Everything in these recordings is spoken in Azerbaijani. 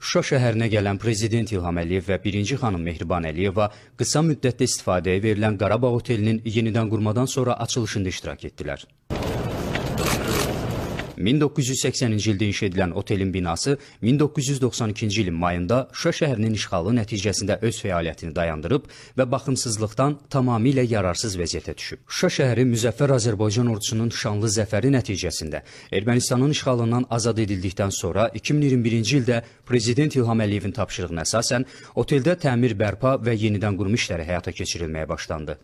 Şuşa şəhərinə gələn prezident İlham Əliyev və birinci xanım Mehriban Əliyeva qısa müddətdə istifadəyə verilən Qarabağ otelinin yenidən qurmadan sonra açılışında iştirak etdilər. 1980-ci ildə inşa edilən otelin binası 1992-ci ilin mayında Şuşa şəhərinin işğalı nəticəsində öz fəaliyyətini dayandırıb və baxımsızlıqdan tamamilə yararsız vəziyyətə düşüb. Şuşa şəhəri müzəffər Azərbaycan ordusunun şanlı zəfəri nəticəsində Ermənistanın işğalından azad edildikdən sonra 2021-ci ildə prezident İlham Əliyevin tapşırığına əsasən oteldə təmir, bərpa və yenidən qurma işləri həyata keçirilməyə başlandı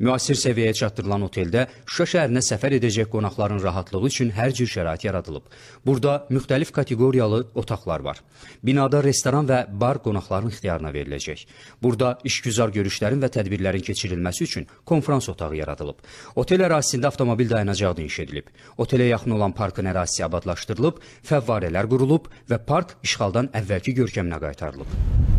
müasir səviyyəyə çatdırılan oteldə Şuşa şəhərinə səfər edəcək qonaqların rahatlığı üçün hər cür şərait yaradılıb. Burada müxtəlif kateqoriyalı otaqlar var. Binada restoran və bar qonaqların ixtiyarına veriləcək. Burada işgüzar görüşlərin və tədbirlərin keçirilməsi üçün konfrans otağı yaradılıb. Otel ərazisində avtomobil dayanacağı da inşa edilib. Otelə yaxın olan parkın ərazisi abadlaşdırılıb, fəvvarələr qurulub və park işğaldan əvvəlki görkəminə qaytarılıb.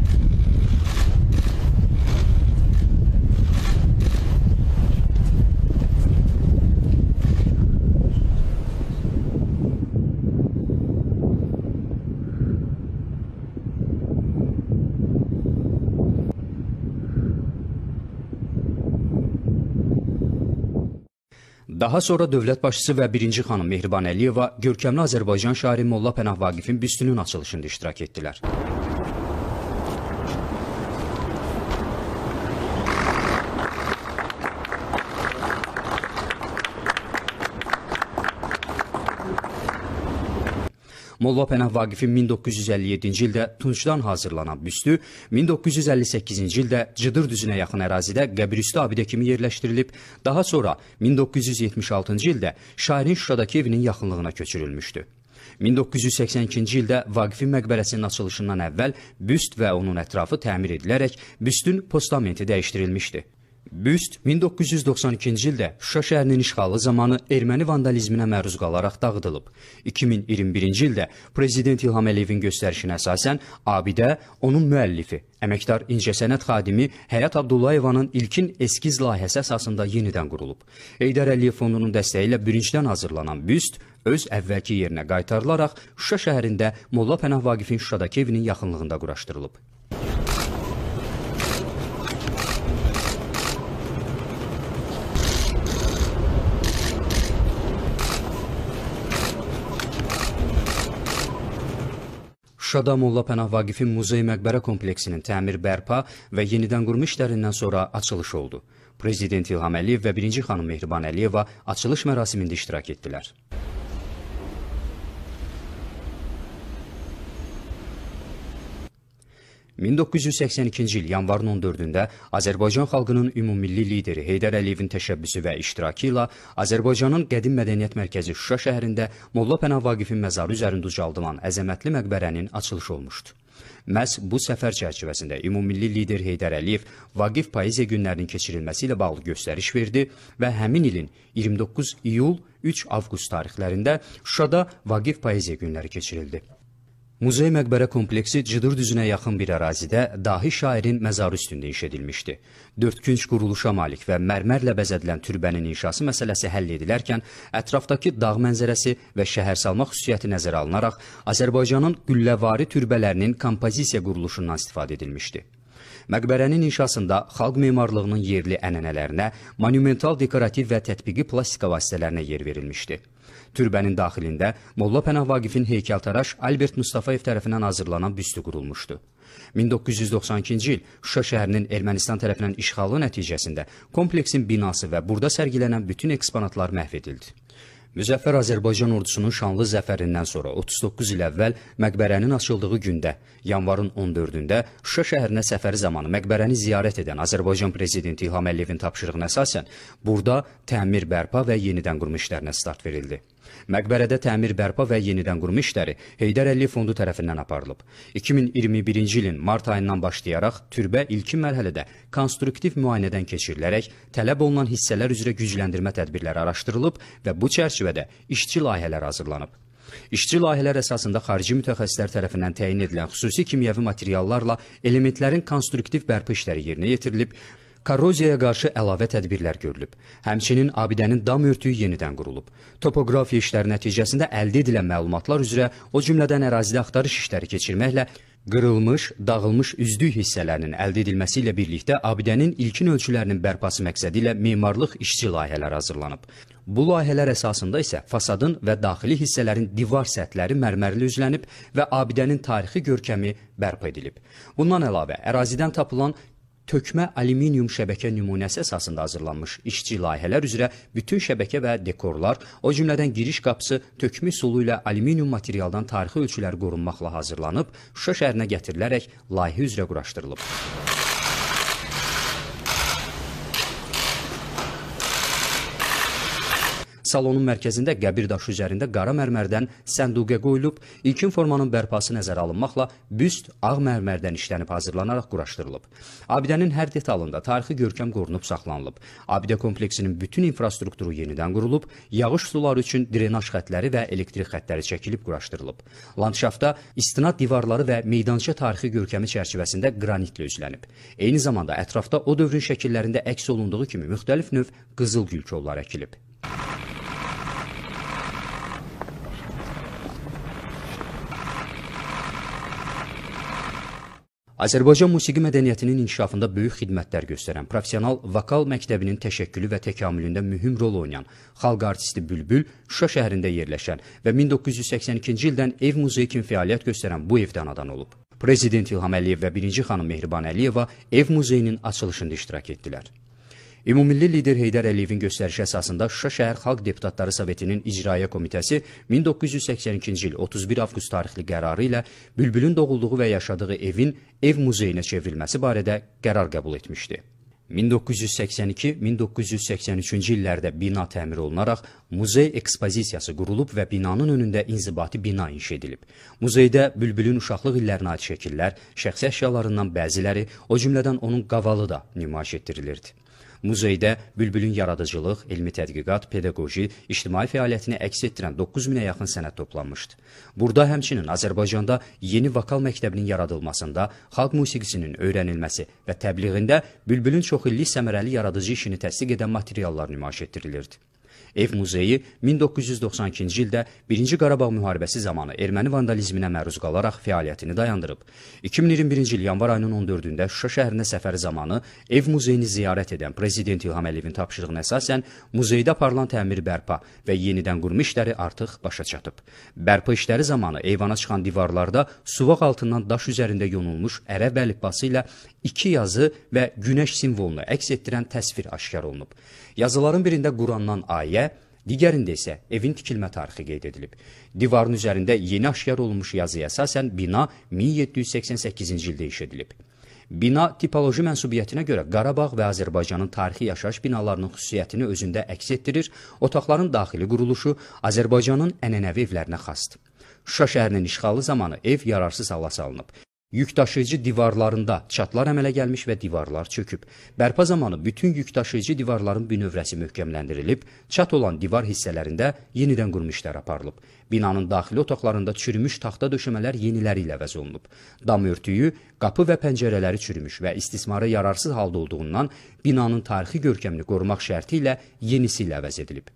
Daha sonra dövlət başçısı və birinci xanım Mehriban Əliyeva görkəmli Azərbaycan şairi Molla Pənah Vaqifin büstünün açılışında iştirak etdilər. Molla Pənah Vaqifin 1957-ci ildə tuncdan hazırlanan büstü 1958-ci ildə Cıdır düzünə yaxın ərazidə qəbirüstü abidə kimi yerləşdirilib, daha sonra 1976-cı ildə şairin Şuşadakı evinin yaxınlığına köçürülmüşdü. 1982-ci ildə Vaqifin məqbərəsinin açılışından əvvəl büst və onun ətrafı təmir edilərək büstün postamenti dəyişdirilmişdi. Büst 1992-ci ildə Şuşa şəhərinin işğalı zamanı erməni vandalizminə məruz qalaraq dağıdılıb. 2021-ci ildə prezident İlham Əliyevin göstərişinə əsasən abidə onun müəllifi, əməkdar incəsənət xadimi Həyat Abdullayevanın ilkin eskiz layihəsi əsasında yenidən qurulub. Heydər Əliyev fondunun dəstəyi ilə birincidən hazırlanan büst öz əvvəlki yerinə qaytarılaraq Şuşa şəhərində Molla Pənah Vaqifin Şuşadakı evinin yaxınlığında quraşdırılıb. Şuşada Molla Pənah Vaqifin muzey məqbərə kompleksinin təmir bərpa və yenidən qurma işlərindən sonra açılışı oldu. Prezident İlham Əliyev və birinci xanım Mehriban Əliyeva açılış mərasimində iştirak etdilər. 1982-ci il yanvarın 14-də Azərbaycan xalqının ümummilli lideri Heydər Əliyevin təşəbbüsü və iştirakı ilə Azərbaycanın qədim mədəniyyət mərkəzi Şuşa şəhərində Molla Pənah Vaqifin məzarı üzərində ucaldılan əzəmətli məqbərənin açılışı olmuşdu. Məhz bu səfər çərçivəsində ümummilli lider Heydər Əliyev Vaqif poeziya günlərinin keçirilməsi ilə bağlı göstəriş verdi və həmin ilin 29 iyul 3 avqust tarixlərində Şuşada Vaqif poeziya günləri keçirildi. Muzey məqbərə kompleksi Cıdır düzünə yaxın bir ərazidə dahi şairin məzarı üstündə inş edilmişdi. Dörd künc quruluşa malik və mərmərlə bəzədilən türbənin inşası məsələsi həll edilərkən, ətrafdakı dağ mənzərəsi və şəhərsalma xüsusiyyəti nəzərə alınaraq Azərbaycanın gülləvari türbələrinin kompozisiya quruluşundan istifadə edilmişdi. Məqbərənin inşasında xalq memarlığının yerli ənənələrinə, monumental dekorativ və tətbiqi plastika vasitələrinə yer verilmişdi. Türbənin daxilində Molla Pənah Vaqifin heykəltaraş Albert Mustafayev tərəfindən hazırlanan büstü qurulmuşdu. 1992-ci il Şuşa şəhərinin Ermənistan tərəfindən işğalı nəticəsində kompleksin binası və burada sərgilənən bütün eksponatlar məhv edildi. Müzəffər Azərbaycan ordusunun şanlı zəfərindən sonra 39 il əvvəl məqbərənin açıldığı gündə, yanvarın 14-də Şuşa şəhərinə səfəri zamanı məqbərəni ziyarət edən Azərbaycan prezidenti İlham Əliyevin tapşırığına əsasən burada təmir, bərpa və yenidən qurma işlərinə start verildi. Məqbərədə təmir bərpa və yenidən qurma işləri Heydər Əliyev fondu tərəfindən aparılıb. 2021-ci ilin mart ayından başlayaraq türbə ilkin mərhələdə konstruktiv müayinədən keçirilərək tələb olunan hissələr üzrə gücləndirmə tədbirləri araşdırılıb və bu çərçivədə işçi layihələri hazırlanıb. İşçi layihələr əsasında xarici mütəxəssislər tərəfindən təyin edilən xüsusi kimyəvi materiallarla elementlərin konstruktiv bərpa işləri yerinə yetirilib, Korroziyaya qarşı əlavə tədbirlər görülüb. Həmçinin abidənin dam örtüyü yenidən qurulub. Topografiya işləri nəticəsində əldə edilən məlumatlar üzrə, o cümlədən ərazidə axtarış işləri keçirməklə qırılmış, dağılmış üzdük hissələrinin əldə edilməsi ilə birlikdə abidənin ilkin ölçülərinin bərpası məqsədi ilə memarlıq işçi layihələri hazırlanıb. Bu layihələr əsasında isə fasadın və daxili hissələrin divar səthləri mərmərli üzlənib və abidənin tarixi görkəmi bərpa edilib. Bundan əlavə, ərazidən tapılan tökmə alüminium şəbəkə nümunəsi əsasında hazırlanmış işçi layihələr üzrə bütün şəbəkə və dekorlar, o cümlədən giriş qapısı tökmə sulu ilə alüminium materialdan tarixi ölçülər qorunmaqla hazırlanıb, Şuşa şəhərinə gətirilərək layihə üzrə quraşdırılıb. Salonun mərkəzində qəbir daşı üzərində qara mərmərdən sənduqə qoyulub, ilkin formanın bərpası nəzərə alınmaqla büst ağ mərmərdən işlənib hazırlanaraq quraşdırılıb. Abidənin hər detalında tarixi görkəm qorunub saxlanılıb. Abidə kompleksinin bütün infrastrukturu yenidən qurulub, yağış suları üçün drenaj xətləri və elektrik xətləri çəkilib quraşdırılıb. Landşafta istinad divarları və meydança tarixi görkəmi çərçivəsində qranitlə üzlənib. Eyni zamanda ətrafda o dövrün şəkillərində əks olunduğu kimi müxtəlif növ qızıl gül kolları əkilib. Azərbaycan musiqi mədəniyyətinin inkişafında böyük xidmətlər göstərən professional vokal məktəbinin təşəkkülü və təkamülündə mühüm rol oynayan xalq artisti Bülbül Şuşa şəhərində yerləşən və 1982-ci ildən ev muzeyi kimi fəaliyyət göstərən bu evdən anadan olub. Prezident İlham Əliyev və birinci xanım Mehriban Əliyeva ev muzeyinin açılışında iştirak etdilər. Ümummilli lider Heydər Əliyevin göstərişi əsasında Şuşa şəhər Xalq Deputatları Sovetinin İcraiyyə Komitəsi 1982-ci il 31 avqust tarixli qərarı ilə Bülbülün doğulduğu və yaşadığı evin ev muzeyinə çevrilməsi barədə qərar qəbul etmişdi. 1982-1983-cü illərdə bina təmir olunaraq muzey ekspozisiyası qurulub və binanın önündə inzibati bina inşa edilib. Muzeydə Bülbülün uşaqlıq illərinə aid şəkillər, şəxsi əşyalarından bəziləri, o cümlədən onun qavalı da nümayiş etdirilirdi. Muzeydə Bülbülün yaradıcılıq, elmi tədqiqat, pedaqoji, ictimai fəaliyyətini əks etdirən 9000-ə yaxın sənəd toplanmışdı. Burada həmçinin Azərbaycanda yeni vokal məktəbinin yaradılmasında, xalq musiqisinin öyrənilməsi və təbliğində Bülbülün çoxillik səmərəli yaradıcı işini təsdiq edən materiallar nümayiş etdirilirdi. Ev muzeyi 1992-ci ildə 1-ci Qarabağ müharibəsi zamanı erməni vandalizminə məruz qalaraq fəaliyyətini dayandırıb. 2021-ci il yanvar ayının 14-də Şuşa şəhərinə səfəri zamanı ev muzeyini ziyarət edən Prezident İlham Əliyevin tapşırığına əsasən muzeydə aparılan təmir bərpa və yenidən qurma işləri artıq başa çatıb. Bərpa işləri zamanı eyvana çıxan divarlarda suvaq altından daş üzərində yonulmuş ərəb əlifbası ilə iki yazı və günəş simvolunu əks etdirən təsvir aşkar olunub. Yazıların birində Qurandan ayə, digərində isə evin tikilmə tarixi qeyd edilib. Divarın üzərində yeni aşkar olmuş yazıya əsasən bina 1788-ci ildə iş edilib. Bina tipoloji mənsubiyyətinə görə Qarabağ və Azərbaycanın tarixi yaşayış binalarının xüsusiyyətini özündə əks etdirir, otaqların daxili quruluşu Azərbaycanın ənənəvi evlərinə xasdır. Şuşa şəhərinin işğalı zamanı ev yararsız hala salınıb. Yükdaşıyıcı divarlarında çatlar əmələ gəlmiş və divarlar çöküb. Bərpa zamanı bütün yükdaşıyıcı divarların bünövrəsi möhkəmləndirilib, çat olan divar hissələrində yenidən qurma işləri aparılıb. Binanın daxili otaqlarında çürümüş taxta döşəmələr yeniləri ilə əvəz olunub. Dam örtüyü, qapı və pəncərələri çürümüş və istismara yararsız halda olduğundan binanın tarixi görkəmini qorumaq şərti ilə yenisi ilə əvəz edilib.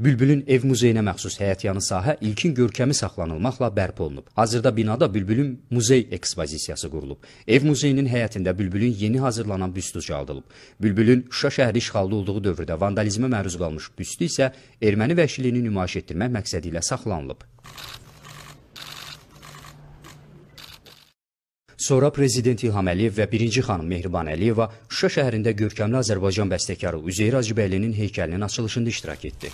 Bülbülün ev muzeyinə məxsus həyətyanı sahə ilkin görkəmi saxlanılmaqla bərpa olunub. Hazırda binada Bülbülün muzey ekspozisiyası qurulub. Ev muzeyinin həyətində Bülbülün yeni hazırlanan büstü çaldılıb. Bülbülün Şuşa şəhəri işğalda olduğu dövrdə vandalizmə məruz qalmış büstü isə erməni vəhşiliyini nümayiş etdirmək məqsədi ilə saxlanılıb. Sonra prezident İlham Əliyev və birinci xanım Mehriban Əliyeva Şuşa şəhərində görkəmli Azərbaycan bəstəkarı Üzeyir Hacıbəylinin heykəlinin açılışında iştirak etdi.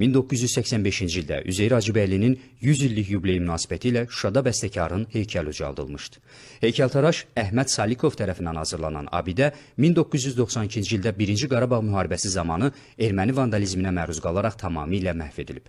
1985-ci ildə Üzeyir Hacıbəylinin 100 illik yubileyi münasibəti ilə Şuşada bəstəkarın heykəli ucaldılmışdı. Heykəltaraş Əhməd Salikov tərəfindən hazırlanan abidə 1992-ci ildə 1-ci Qarabağ müharibəsi zamanı erməni vandalizminə məruz qalaraq tamamilə məhv edilib.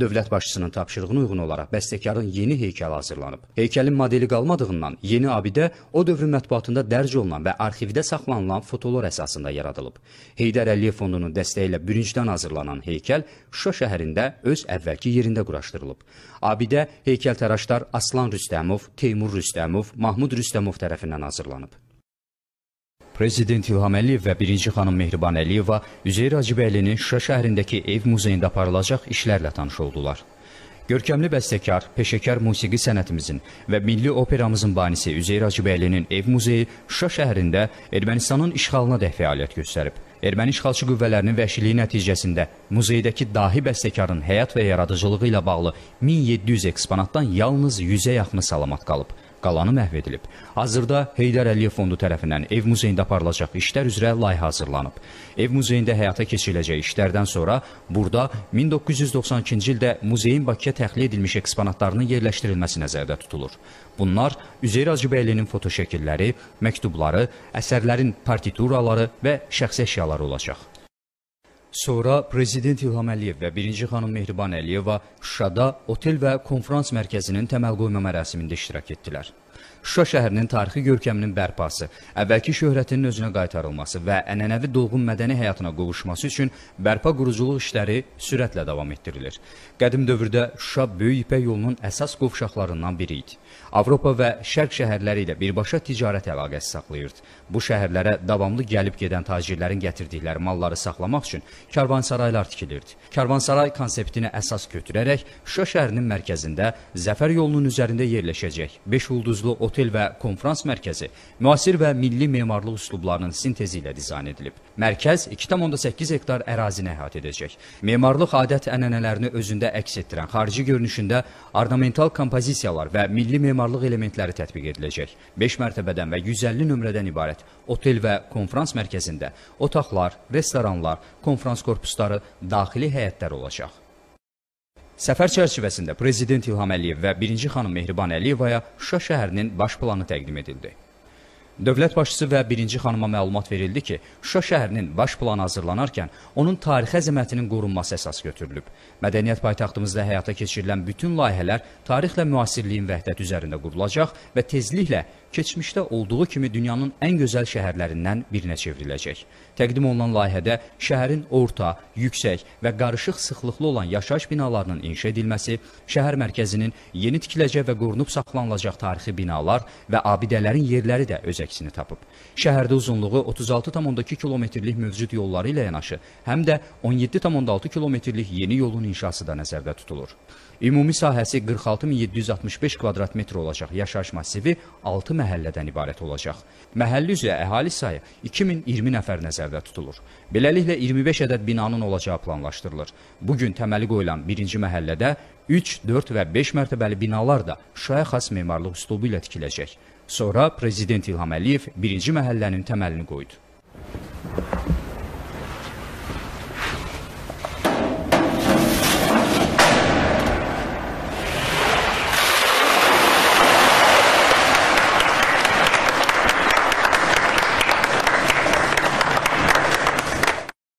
Dövlət başçısının tapşırığına uyğun olaraq bəstəkarın yeni heykəli hazırlanıb. Heykəlin modeli qalmadığından yeni abidə o dövrün mətbuatında dərc olunan və arxivdə saxlanılan fotolar əsasında yaradılıb. Heydər Əliyev fondunun dəstəyi ilə bürüncdən hazırlanan heykəl Şuşa şəhərində öz əvvəlki yerində quraşdırılıb. Abidə heykəltaraşlar Aslan Rüstəmov, Teymur Rüstəmov, Mahmud Rüstəmov tərəfindən hazırlanıb. Prezident İlham Əliyev və birinci xanım Mehriban Əliyeva Üzeyir Hacıbəylinin Şuşa şəhərindəki ev muzeyində aparılacaq işlərlə tanış oldular. Görkəmli bəstəkar, peşəkar musiqi sənətimizin və milli operamızın banisi Üzeyir Hacıbəylinin ev muzeyi Şuşa şəhərində Ermənistanın işğalına dək fəaliyyət göstərib erməni işğalçı qüvvələrinin vəhşiliyi nəticəsində muzeydəki dahi bəstəkarın həyat və yaradıcılığı ilə bağlı 1700 eksponatdan yalnız 100-ə yaxını salamat qalıb qalanı məhv edilib. Hazırda Heydər Əliyev fondu tərəfindən ev muzeyində aparılacaq işlər üzrə layihə hazırlanıb. Ev muzeyində həyata keçiriləcək işlərdən sonra burada 1992-ci ildə muzeyin Bakıya təxliyə edilmiş eksponatlarının yerləşdirilməsi nəzərdə tutulur. Bunlar Üzeyir Hacıbəylinin fotoşəkilləri, məktubları, əsərlərin partituraları və şəxsi əşyaları olacaq. Sonra Prezident İlham Əliyev və birinci xanım Mehriban Əliyeva Şuşada otel və konfrans mərkəzinin təməl qoyma mərasimində iştirak etdilər. Şuşa şəhərinin tarixi görkəminin bərpası, əvvəlki şöhrətinin özünə qaytarılması və ənənəvi dolğun mədəni həyatına qovuşması üçün bərpa quruculuq işləri sürətlə davam etdirilir. Qədim dövrdə Şuşa böyük İpək yolunun əsas qovşaqlarından biri idi. Avropa və Şərq şəhərləri ilə birbaşa ticarət əlaqəsi saxlayırdı. Bu şəhərlərə davamlı gəlib gedən tacirlərin gətirdikləri malları saxlamaq üçün karvansaraylar tikilirdi. Karvansaray konseptinə əsas götürərək Şuşa şəhərinin mərkəzində Zəfər yolunun üzərində yerləşəcək 5 ulduzlu otel otel və konfrans mərkəzi müasir və milli memarlıq üslublarının sintezi ilə dizayn edilib. Mərkəz 2,8 hektar ərazini əhatə edəcək. Memarlıq adət-ənənələrini özündə əks etdirən xarici görünüşündə ornamental kompozisiyalar və milli memarlıq elementləri tətbiq ediləcək. 5 mərtəbədən və 150 nömrədən ibarət otel və konfrans mərkəzində otaqlar, restoranlar, konfrans korpusları, daxili həyətlər olacaq. Səfər çərçivəsində Prezident İlham Əliyev və 1-ci xanım Mehriban Əliyevaya Şuşa şəhərinin baş planı təqdim edildi. Dövlət başçısı və 1-ci xanıma məlumat verildi ki, Şuşa şəhərinin baş planı hazırlanarkən onun tarixi əzəmətinin qorunması əsas götürülüb. Mədəniyyət paytaxtımızda həyata keçirilən bütün layihələr tarixlə müasirliyin vəhdəti üzərində qurulacaq və tezliklə keçmişdə olduğu kimi dünyanın ən gözəl şəhərlərindən birinə çevriləcək. Təqdim olunan layihədə şəhərin orta, yüksək və qarışıq sıxlıqlı olan yaşayış binalarının inşa edilməsi, şəhər mərkəzinin yeni tikiləcək və qorunub saxlanılacaq tarixi binalar və abidələrin yerləri də öz əksini tapıb. Şəhərdə uzunluğu 36,2 kilometrlik mövcud yolları ilə yanaşı, həm də 17,6 kilometrlik yeni yolun inşası da nəzərdə tutulur. Ümumi sahəsi 46765 kvadrat metr olacaq yaşayış masivi 6 mərtəbəli məhəllədən ibarət olacaq. Məhəllə üzrə əhali sayı 2020 nəfər nəzərdə tutulur. Beləliklə 25 ədəd binanın olacağı planlaşdırılır. Bu gün təməli qoyulan birinci məhəllədə 3, 4 və 5 mərtəbəli binalar da Şuşaya xas memarlıq üslubu ilə tikiləcək. Sonra prezident İlham Əliyev birinci məhəllənin təməlini qoydu.